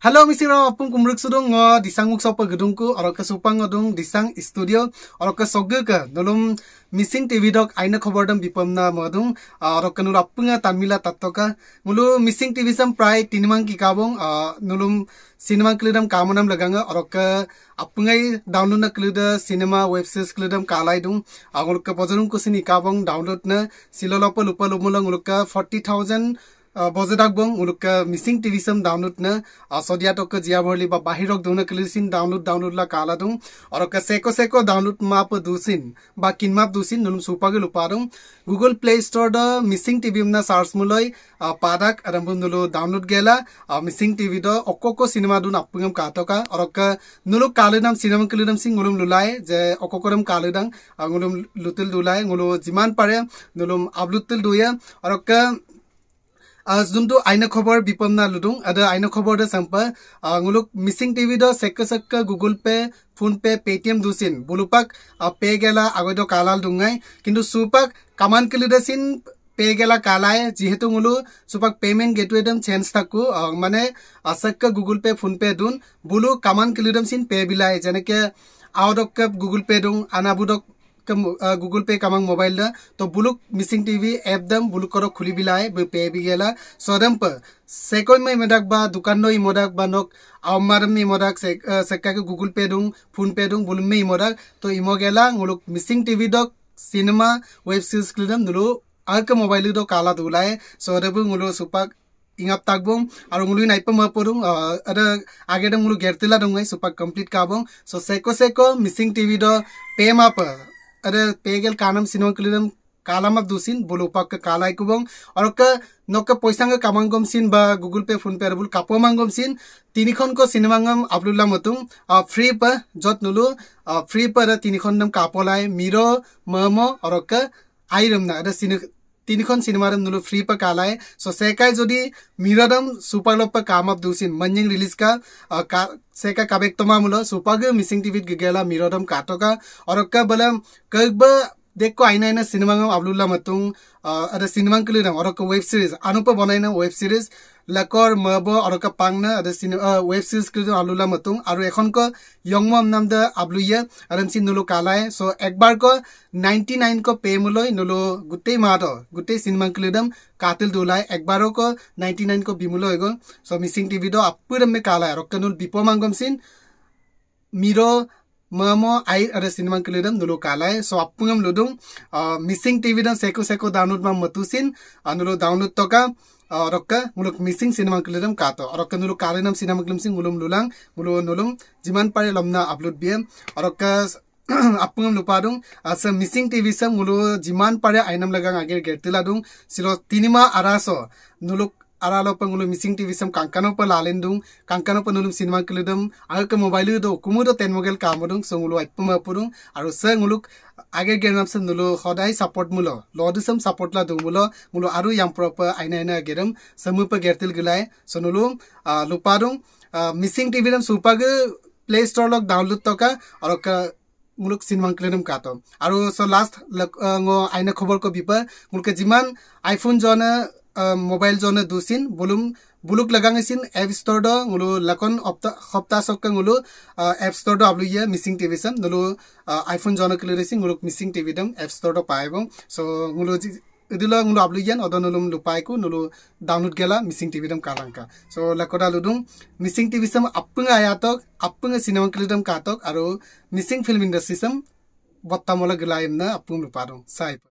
Hello, misi ro apun kumruk sudung ngo disang muk sopo gedung ku orok ke supang ngo dung disang studio orok ke soge ke dalam missing TV dok aina kobor dong bipom na mo dung orok ke nurap punga tamila tato ke ngulu missing TV sam pride tinimang ki kabong nulum sinemang kledam kamonam lagang ngo orok ke apungai download na kleda sinema web series kledam kalai dung ngulu ke pozo dung kusini kabong download na silo lopo lupa lumulang ngulu ke 40,000 বজে ডাকবং উলুক TV টিভিসম download ন সদিয়া টক জিয়া ভরলি বা বাহিরক দৌন কলিসিন ডাউনলোড ডাউনলোড লা কালা দুং আর ওকে সেকো সেকো ডাউনলোড মাপ দুসিন বা কিন মাপ দুসিন নুলম সুপাগে লুপারুং গুগল প্লে স্টোর দ মিসিং টিভিম না সার্চ মুলই পাদাক আরম্ভ নুলু ডাউনলোড গেলা আর মিসিং টিভি দ অকোকো সিনেমা দুন আপুগম কাতকা আর ওকে নুলু কালুদাম সিনেমা কলিদাম সিং উলুম লুলাই যে অকোকরম কালুদাং উলুম লুতুল দুলাই উলু জিমান পারে নুলুম আবলুতুল দুয়া আর ওকে যোনটো আইন খবৰ বিপন্ন লুডুং আৰু আইন খবৰ দে চাম্পাংলোক মিচিং টিভি দ check check Google Pay PhonePe Paytm দুচিন বুলুপাক পে গেলা আগতো কালাল দুঙাই কিন্তু চুপাক কামান কেলি দেচিন পে গেলা কালাই যিহেতু মোলো চুপাক পেমেণ্ট গেটো একদম চেঞ্জ থাকো মানে check Google Pay PhonePe দোন বোলো কামান কেলি দেচিন পে বিলাই যেনেকৈ আউডক গুগল পে দোং আনাবুদক गुगल पे कामंग मोबाइल द तो बुलुक मिसिंग टीवी एप दम बुलुक करो खुली भी बिलाए पे भी गेला सोरम पर सेकोन में मदक बा दुकान नो इमोदक बा नोक आमार में इमोदक सक्का के गूगल पे दूं फोन पे दूं बुलुम में इमोदक तो इमो गेला गुलुक मिसिंग टीवी डॉक सिनेमा वेब सीरीज क्लिडम नुलो आर्क मोबाइल दो काला दुलाए सोरबु गुलो सुपाक इंगाप ताकबों और मुलु नाइप मपुरु अर आगे मुलु गेरतिला दुंगाई सुपा कंप्लीट काबों सो सेको सेको मिसिंग टीवी दो पे माप अरे पेगल कानम सिनो के लिए कालम अब बोलो पाक काला एक बंग और उक्क नोक के पैसा सिन बा गुगल पे फोन पे अरबुल कपो मांगों सिन तीनी खान को सिनवांगम फ्री पर जत नुलु फ्री पर अरे तीनी खान नम कपो लाए मीरो मामो और सिन তিনিখন চিনেমা দিম দিলো ফ্ৰী পা কালাই চ' চেকাই যদি মিৰাদম চুপাৰ লভ পা কাম অফ দুচিন মঞ্জিং ৰিলিজ কা চেকা কাবেক তমা মোলো চুপাৰ গৈ মিচিং টিভিত গেলা মিৰাদম কাটকা অৰকা বোলে কব দেখো আইনা আইনা সিনেমা আবলুল্লাহ মাতুং আদা সিনেমা কলি রাম অরক ওয়েব সিরিজ আনুপ বনাই না ওয়েব সিরিজ লাকর মব অরক পাং না আদা সিনেমা ওয়েব সিরিজ কলি রাম আবলুল্লাহ মাতুং আর এখন ক ইয়ং মম নাম দা আবলু ইয়া আরম সিন নলো কালায় সো একবার ক 99 ক পে মুলই নলো গুতেই মাত গুতেই সিনেমা কলি কাতিল দুলাই একবার ক 99 ক বিমুল হইগো সো মিসিং টিভি দ আপুরম মে কালায় অরক নল বিপমাঙ্গম সিন মিরো মম আই আর সিনেমা কলি নুলো কালায় সো আপুম লুদুম মিসিং টিভি রং সেকু সেকু ডাউনলোড মা মতুসিন নুলো ডাউনলোড তকা অরক্ক মুলুক মিসিং সিনেমা কলি রং কাত অরক্ক নুলো কালে নাম সিনেমা কলি সিং উলুম লুলাং মুলু নুলুম জিমান পারে লমনা আপলোড বিয়ে অরক্ক আপুম লুপাদুং আস মিসিং টিভি সং মুলু জিমান পারে আইনাম লগাং আগে গেটিলাদুং সিলো তিনিমা আরাসো নুলুক আৰালপ নুলু মিচিং টিভি চাম কাংকানপ লালেন দু কাংকানপ নুলুম চিনেমা কেলে দম আগে মোবাইল দো কুমুদ তেনমগেল কাম দু সঙ্গুলো আপম আপুরু আর সে মুলুক আগে গেরাম সে নুলু সদাই সাপোর্ট মুলো লদু সাম সাপোর্ট লা দুম বলো মুলু আরো ইয়ামপ্রপ আইন আইন গেরম সমুপ গেরতিল গুলাই সনুলু লুপা দু মিসিং টিভি দাম সুপাগ প্লে স্টোর লক ডাউনলোড থকা আর মূলক চিনেমা কেলে দম কাতম আর সো লাস্ট আইনে খবর কবিপ মূলকে যান আইফোন জনে মোবাইল জনে দুচিন বুলুম বুলুক লগাং আছিল এপ ষ্ট'ৰ দলো লেকন সপ্তাহ চককে গলো এপ ষ্ট'ৰ দ আলু ইয়ে মিচিং টিভি চাম নলো আইফোন জনক লৈ লৈছিল গুলোক মিচিং টিভি দম এপ ষ্ট'ৰ দ পাই বং চ' গুলো ইদিলো গুলো আপলু ইয়ান অদ নলুম লুপাই কো নলো ডাউনলোড গেলা মিচিং টিভি দম কালাংকা চ' লেকডা লুডুং মিচিং টিভি চাম আপুং আয়াতক আপুং চিনেমা কলি দম আৰু মিচিং ফিল্ম ইণ্ডাষ্ট্ৰি চাম বৰ্তমানলৈ গেলাই আপুং